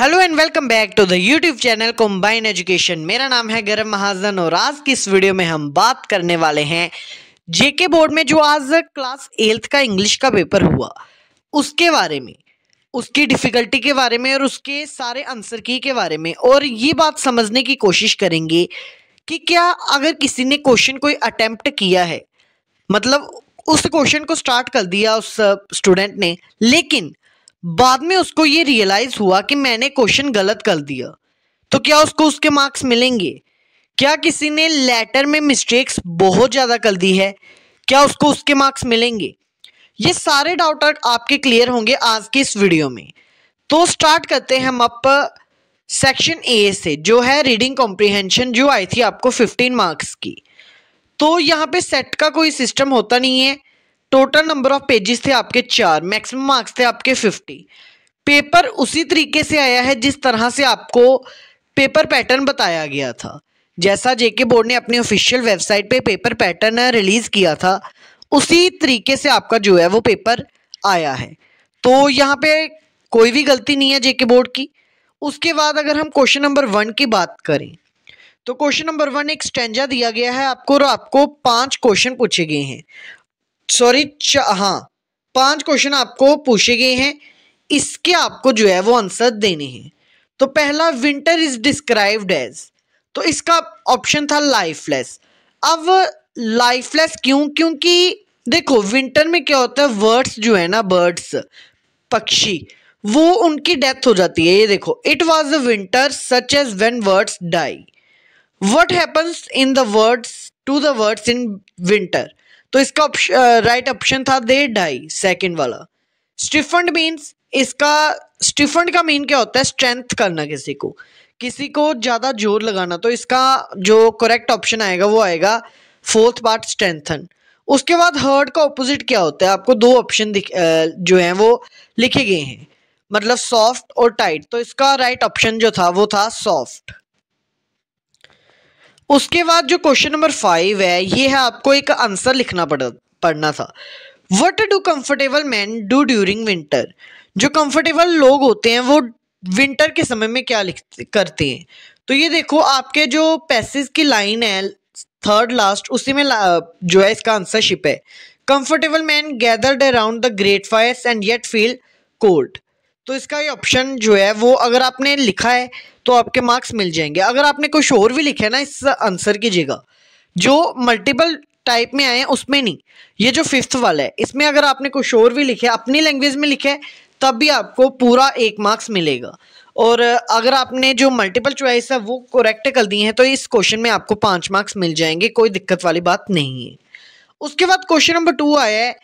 hello and welcome back to the YouTube channel combine education मेरा नाम है गर्म महाजन और आज की इस वीडियो में हम बात करने वाले हैं जेके बोर्ड में जो आज क्लास एल्थ का इंग्लिश का पेपर हुआ उसके बारे में उसकी डिफ़िकल्टी के बारे में और उसके सारे आंसर की के बारे में और ये बात समझने की कोशिश करेंगे कि क्या अगर किसी ने क्वेश्चन कोई अटैम्प्ट किया है मतलब उस क्वेश्चन को स्टार्ट कर दिया उस स्टूडेंट ने लेकिन बाद में उसको ये रियलाइज हुआ कि मैंने क्वेश्चन गलत कर दिया तो क्या उसको उसके मार्क्स मिलेंगे क्या किसी ने लेटर में मिस्टेक्स बहुत ज़्यादा कर दी है क्या उसको उसके मार्क्स मिलेंगे ये सारे डाउट आपके क्लियर होंगे आज के इस वीडियो में तो स्टार्ट करते हैं हम अप सेक्शन ए से जो है रीडिंग कॉम्प्रिहेंशन जो आई थी आपको 15 मार्क्स की तो यहाँ पे सेट का कोई सिस्टम होता नहीं है टोटल नंबर ऑफ पेजेस थे आपके चार मैक्सिमम मार्क्स थे आपके फिफ्टी पेपर उसी तरीके से आया है जिस तरह से आपको पेपर पैटर्न बताया गया था जैसा जेके बोर्ड ने अपनी ऑफिशियल वेबसाइट पे पेपर पैटर्न रिलीज़ किया था उसी तरीके से आपका जो है वो पेपर आया है तो यहाँ पे कोई भी गलती नहीं है जेके बोर्ड की उसके बाद अगर हम क्वेश्चन नंबर वन की बात करें तो क्वेश्चन नंबर वन एक स्टेंजा दिया गया है आपको और आपको पांच क्वेश्चन पूछे गए हैं सॉरी हाँ पांच क्वेश्चन आपको पूछे गए हैं इसके आपको जो है वो आंसर देने हैं तो पहला विंटर इज डिस्क्राइब्ड एज तो इसका ऑप्शन था लाइफलेस अब लाइफलेस क्यों क्योंकि देखो विंटर में क्या होता है वर्ड्स जो है ना बर्ड्स पक्षी वो उनकी डेथ हो जाती है ये देखो it was a winter such as when words die what happens in the words to the words in winter तो इसका राइट ऑप्शन था दे ढाई सेकेंड वाला स्टिफंड मीन्स इसका स्टिफन का मीन क्या होता है स्ट्रेंथ करना किसी को किसी को ज़्यादा जोर लगाना तो इसका जो करेक्ट ऑप्शन आएगा वो आएगा फोर्थ पार्ट स्ट्रेंथन उसके बाद हर्ट का ऑपोजिट क्या होता है आपको दो ऑप्शन जो है वो लिखे गए हैं मतलब सॉफ्ट और टाइट तो इसका राइट right ऑप्शन जो था वो था सॉफ्ट उसके बाद जो क्वेश्चन नंबर फाइव है ये है आपको एक आंसर लिखना पड़ा पढ़ना था what do comfortable man do during winter जो कंफर्टेबल लोग होते हैं वो विंटर के समय में क्या लिख करते हैं तो ये देखो आपके जो पैसेज की लाइन है थर्ड लास्ट उसी में ला, जो है इसका आंसरशिप है comfortable man gathered around the great fire and yet feel cold तो इसका ये ऑप्शन जो है वो अगर आपने लिखा है तो आपके मार्क्स मिल जाएंगे अगर आपने कुछ और भी लिखा है ना इस आंसर की जगह जो मल्टीपल टाइप में आए उसमें नहीं ये जो फिफ्थ वाला है इसमें अगर आपने कुछ और भी लिखे अपनी लैंग्वेज में लिखे तब भी आपको पूरा एक मार्क्स मिलेगा और अगर आपने जो मल्टीपल चॉइस है वो करेक्ट कर दी है तो इस क्वेश्चन में आपको पाँच मार्क्स मिल जाएंगे कोई दिक्कत वाली बात नहीं है उसके बाद क्वेश्चन नंबर टू आया है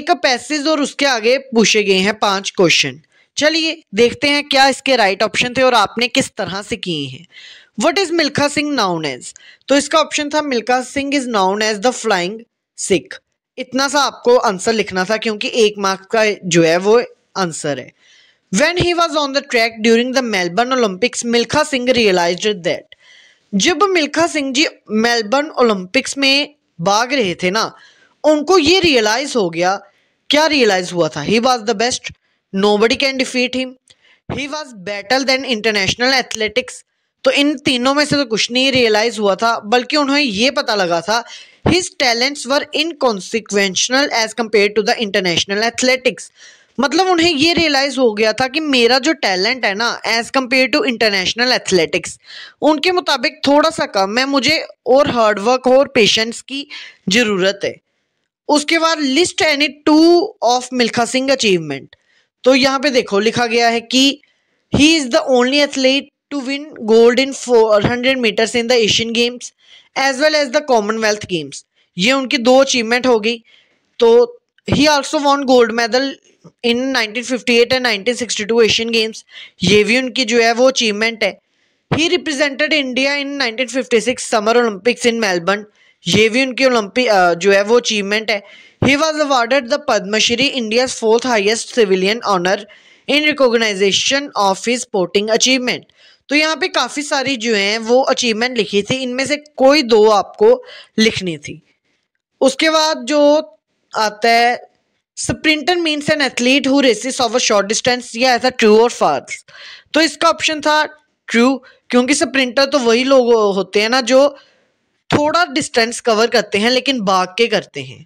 एक पैसेज और उसके आगे पूछे गए हैं पांच क्वेश्चन चलिए देखते हैं क्या इसके राइट ऑप्शन थे और आपने किस तरह से किए हैं what is Milkha Singh known as तो इसका ऑप्शन था Milkha Singh is known as the flying Sikh इतना सा आपको आंसर लिखना था क्योंकि एक मार्क का जो है वो आंसर है when he was on the track during the Melbourne Olympics Milkha Singh realize that जब मिल्खा सिंह जी मेलबर्न ओलंपिक्स में भाग रहे थे ना उनको ये रियलाइज हो गया क्या रियलाइज हुआ था he was the best nobody can defeat him he was better than international athletics तो इन तीनों में से तो कुछ नहीं रियलाइज हुआ था बल्कि उन्हें ये पता लगा था his talents were inconsequential as compare to the international athletics मतलब उन्हें ये रियलाइज हो गया था कि मेरा जो टैलेंट है ना as compare to international athletics उनके मुताबिक थोड़ा सा कम है मुझे और हार्डवर्क और पेशेंस की ज़रूरत है उसके बाद list any two of Milkha Singh achievement तो यहाँ पे देखो लिखा गया है कि he is the only athlete to win gold in four hundred meters in the Asian Games as well as the Commonwealth Games ये उनकी दो अचीवमेंट हो गई तो he also won gold medal in 1958 and 1962 Asian Games ये भी उनकी जो है वो अचीवमेंट है he represented India in 1956 summer Olympics in Melbourne ये भी उनकी ओलंपिक जो है वो अचीवमेंट है he was awarded the Padma Shri India fourth highest civilian honour in recognition of his sporting achievement तो यहाँ पे काफ़ी सारी जो हैं वो अचीवमेंट लिखी थी इनमें से कोई दो आपको लिखनी थी उसके बाद जो आता है sprinter means an athlete who races a short distance या ऐसा ट्रू और फॉल्स तो इसका ऑप्शन था ट्रू क्योंकि स्प्रिंटर तो वही लोग होते हैं ना जो थोड़ा डिस्टेंस कवर करते हैं लेकिन भाग के करते हैं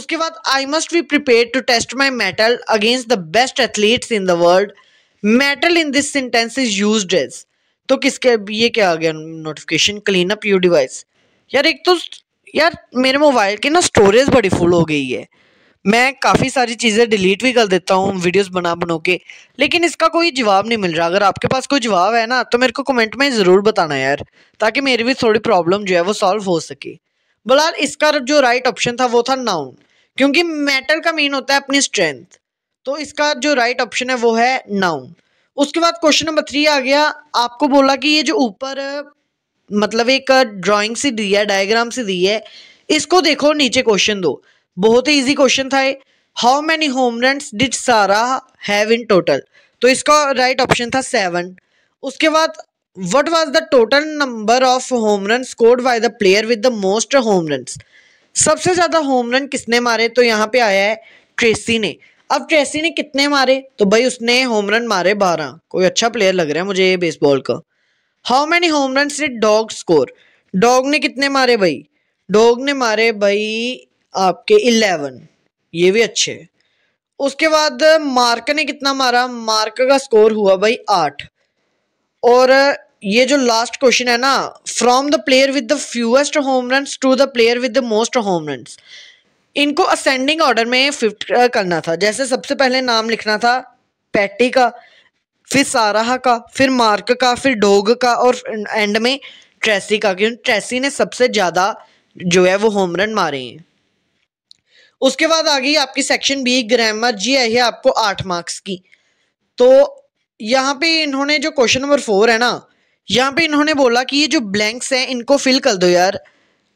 उसके बाद I must be prepare to test my mettle against the best athletes in the world mettle in this sentence is use as तो किसके ये क्या आ गया notification clean up you device यार एक तो यार मेरे मोबाइल की ना स्टोरेज बड़ी फुल हो गई है मैं काफ़ी सारी चीज़ें डिलीट भी कर देता हूँ वीडियोस बना बनो के लेकिन इसका कोई जवाब नहीं मिल रहा अगर आपके पास कोई जवाब है ना तो मेरे को कमेंट में ज़रूर बताना यार ताकि मेरी भी थोड़ी प्रॉब्लम जो है वो सॉल्व हो सके बलहाल इसका जो राइट ऑप्शन था वो था नाउन क्योंकि मेटल का मीन होता है अपनी स्ट्रेंथ तो इसका जो राइट ऑप्शन है वो है नाउन उसके बाद क्वेश्चन नंबर थ्री आ गया आपको बोला कि ये जो ऊपर मतलब एक ड्राइंग सी दी है डायग्राम सी दी है इसको देखो नीचे क्वेश्चन दो बहुत ही इजी क्वेश्चन था ये how many home run did Sarah have in total तो इसका राइट ऑप्शन था सेवन उसके बाद what was the total number of home run scored by the player with the most home run सबसे ज़्यादा home run किसने मारे तो यहाँ पे आया है ट्रेसी ने अब ट्रेसी ने कितने मारे तो भाई उसने होम रन मारे बारह कोई अच्छा प्लेयर लग रहा है मुझे ये बेसबॉल का how many home run did Doug score Doug ने कितने मारे भाई डॉग ने मारे भाई आपके इलेवन ये भी अच्छे उसके बाद मार्क ने कितना मारा मार्क का स्कोर हुआ भाई आठ और ये जो लास्ट क्वेश्चन है ना from the player with the fewest home run to the player with the most home run इनको असेंडिंग ऑर्डर में फिफ्ट करना था जैसे सबसे पहले नाम लिखना था पैटी का फिर साराह का फिर मार्क का फिर डोग का और एंड में ट्रेसी का क्योंकि ट्रेसी ने सबसे ज़्यादा जो है वो होम रन मारे हैं उसके बाद आ गई आपकी सेक्शन बी ग्रामर जी आई है आपको आठ मार्क्स की तो यहाँ पे इन्होंने जो क्वेश्चन नंबर फोर है ना यहाँ पे इन्होंने बोला कि ये जो ब्लैंक्स हैं इनको फिल कर दो यार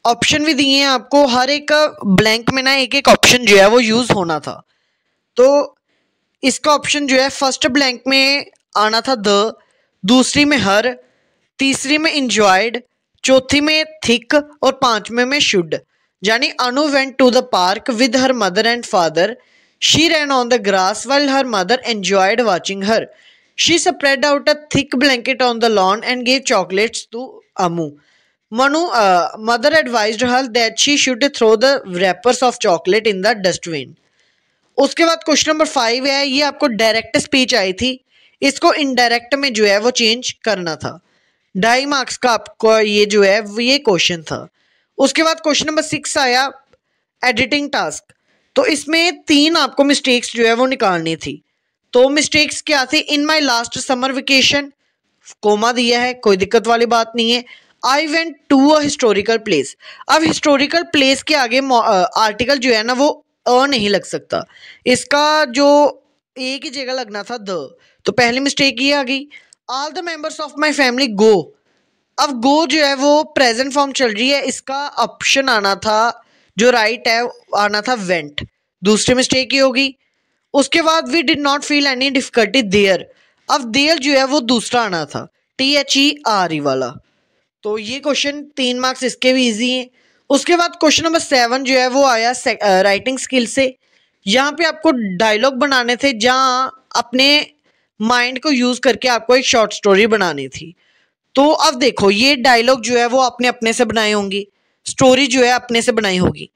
ऑप्शन भी दिए हैं आपको हर एक ब्लैंक में ना एक एक ऑप्शन जो है वो यूज़ होना था तो इसका ऑप्शन जो है फर्स्ट ब्लैंक में आना था द दूसरी में हर तीसरी में इंजॉयड चौथी में थिक और पाँचवें में शुड यानी Anu went to the park with her mother and father she ran on the grass well her mother enjoyed watching her she spread out a thick blanket on the lawn and gave chocolates to Amu Manu mother advised her that she should throw the wrappers of chocolate in the dustbin उसके बाद question number five है ये आपको direct speech I थी इसको indirect में जो है वो चेंज करना था ढाई मार्क्स का आपको ये जो है ये क्वेश्चन था उसके बाद क्वेश्चन नंबर सिक्स आया एडिटिंग टास्क तो इसमें तीन आपको मिस्टेक्स जो है वो निकालनी थी तो मिस्टेक्स क्या थी in my last summer vacation comma दिया है कोई दिक्कत वाली बात नहीं है I went to a historical place अब हिस्टोरिकल प्लेस के आगे आर्टिकल जो है ना वो अ नहीं लग सकता इसका जो एक ही जगह लगना था द तो पहली मिस्टेक ये आ गई all the members of my family go अब गो जो है वो प्रेजेंट फॉर्म चल रही है इसका ऑप्शन आना था जो राइट है आना था वेंट दूसरी मिस्टेक ही होगी उसके बाद we did not feel any difficulty there अब देयर जो है वो दूसरा आना था T H E R E वाला तो ये क्वेश्चन तीन मार्क्स इसके भी इजी हैं उसके बाद क्वेश्चन नंबर सेवन जो है वो आया राइटिंग स्किल से यहाँ पे आपको डायलॉग बनाने थे जहाँ अपने माइंड को यूज़ करके आपको एक शॉर्ट स्टोरी बनानी थी तो अब देखो ये डायलॉग जो है वो आपने अपने से बनाए होंगी स्टोरी जो है अपने से बनाई होगी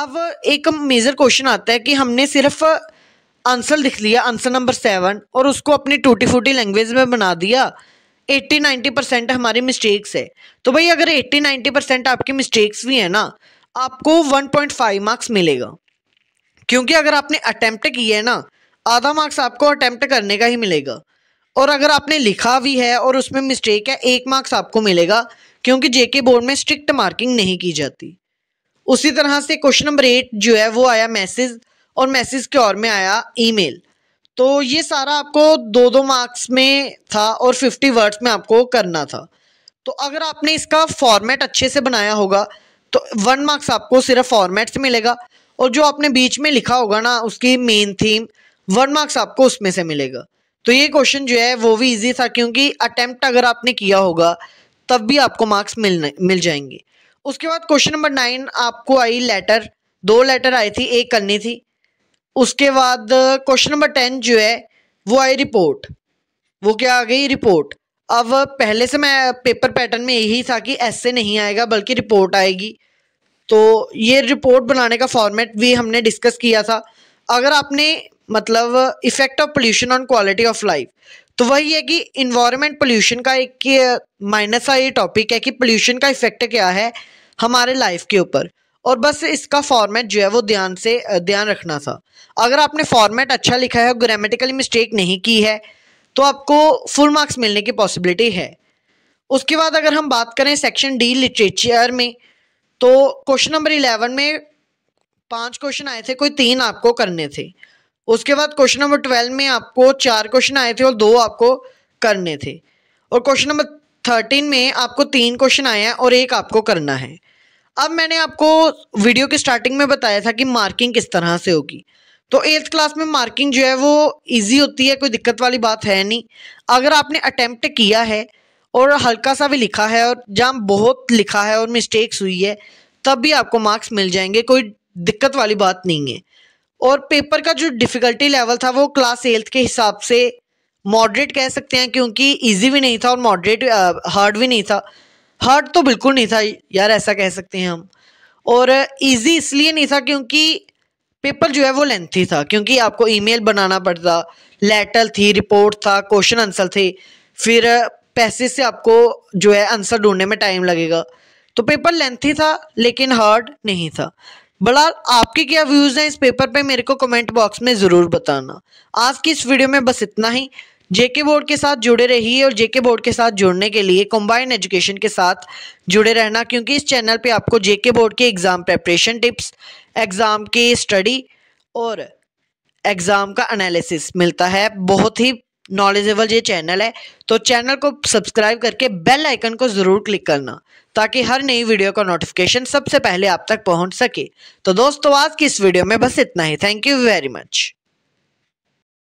अब एक मेजर क्वेश्चन आता है कि हमने सिर्फ आंसर लिख लिया आंसर नंबर सेवन और उसको अपनी टूटी फूटी लैंग्वेज में बना दिया एट्टी नाइन्टी परसेंट हमारी मिस्टेक्स है तो भाई अगर एट्टी नाइन्टी परसेंट आपकी मिस्टेक्स भी है ना आपको वन पॉइंट फाइव मार्क्स मिलेगा क्योंकि अगर आपने अटैम्प्ट किया है ना आधा मार्क्स आपको अटैम्प्ट करने का ही मिलेगा और अगर आपने लिखा भी है और उसमें मिस्टेक है एक मार्क्स आपको मिलेगा क्योंकि जेके बोर्ड में स्ट्रिक्ट मार्किंग नहीं की जाती उसी तरह से क्वेश्चन नंबर एट जो है वो आया मैसेज और मैसेज के और में आया ईमेल तो ये सारा आपको दो दो मार्क्स में था और फिफ्टी वर्ड्स में आपको करना था तो अगर आपने इसका फॉर्मेट अच्छे से बनाया होगा तो वन मार्क्स आपको सिर्फ फॉर्मेट से मिलेगा और जो आपने बीच में लिखा होगा ना उसकी मेन थीम वन मार्क्स आपको उसमें से मिलेगा तो ये क्वेश्चन जो है वो भी ईजी था क्योंकि अटैम्प्ट अगर आपने किया होगा तब भी आपको मार्क्स मिलने मिल जाएंगे उसके बाद क्वेश्चन नंबर नाइन आपको आई लेटर दो लेटर आई थी एक करनी थी उसके बाद क्वेश्चन नंबर टेन जो है वो आई रिपोर्ट वो क्या आ गई रिपोर्ट अब पहले से मैं पेपर पैटर्न में यही था कि ऐसे नहीं आएगा बल्कि रिपोर्ट आएगी तो ये रिपोर्ट बनाने का फॉर्मेट भी हमने डिस्कस किया था अगर आपने मतलब effect of pollution on quality of life तो वही है कि इन्वायरमेंट पोल्यूशन का एक माइनस का ये टॉपिक है कि पोल्यूशन का इफेक्ट क्या है हमारे लाइफ के ऊपर और बस इसका फॉर्मेट जो है वो ध्यान से ध्यान रखना था अगर आपने फॉर्मेट अच्छा लिखा है और ग्रामेटिकली मिस्टेक नहीं की है तो आपको फुल मार्क्स मिलने की पॉसिबिलिटी है उसके बाद अगर हम बात करें सेक्शन डी लिटरेचर में तो क्वेश्चन नंबर इलेवन में पांच क्वेश्चन आए थे कोई तीन आपको करने थे उसके बाद क्वेश्चन नंबर ट्वेल्व में आपको चार क्वेश्चन आए थे और दो आपको करने थे और क्वेश्चन नंबर थर्टीन में आपको तीन क्वेश्चन आए हैं और एक आपको करना है अब मैंने आपको वीडियो के स्टार्टिंग में बताया था कि मार्किंग किस तरह से होगी तो एट्थ क्लास में मार्किंग जो है वो इजी होती है कोई दिक्कत वाली बात है नहीं अगर आपने अटैम्प्ट किया है और हल्का सा भी लिखा है और जहाँ बहुत लिखा है और मिस्टेक्स हुई है तब भी आपको मार्क्स मिल जाएंगे कोई दिक्कत वाली बात नहीं है और पेपर का जो डिफ़िकल्टी लेवल था वो क्लास एल्थ के हिसाब से मॉडरेट कह सकते हैं क्योंकि ईजी भी नहीं था और मॉडरेट हार्ड भी नहीं था हार्ड तो बिल्कुल नहीं था यार ऐसा कह सकते हैं हम और ईजी इसलिए नहीं था क्योंकि पेपर जो है वो लेंथी था क्योंकि आपको ईमेल बनाना पड़ता लेटर थी रिपोर्ट था क्वेश्चन आंसर थे फिर पैसे से आपको जो है आंसर ढूंढने में टाइम लगेगा तो पेपर लेंथी था लेकिन हार्ड नहीं था बड़ा आपके क्या व्यूज़ हैं इस पेपर पे मेरे को कमेंट बॉक्स में ज़रूर बताना आज की इस वीडियो में बस इतना ही जेके बोर्ड के साथ जुड़े रहिए और जेके बोर्ड के साथ जुड़ने के लिए कंबाइंड एजुकेशन के साथ जुड़े रहना क्योंकि इस चैनल पे आपको जेके बोर्ड के एग्ज़ाम प्रेपरेशन टिप्स एग्ज़ाम के स्टडी और एग्ज़ाम का एनालिसिस मिलता है बहुत ही नॉलेजेबल ये चैनल है तो चैनल को सब्सक्राइब करके बेल आइकन को ज़रूर क्लिक करना ताकि हर नई वीडियो का नोटिफिकेशन सबसे पहले आप तक पहुंच सके तो दोस्तों आज की इस वीडियो में बस इतना ही थैंक यू वेरी मच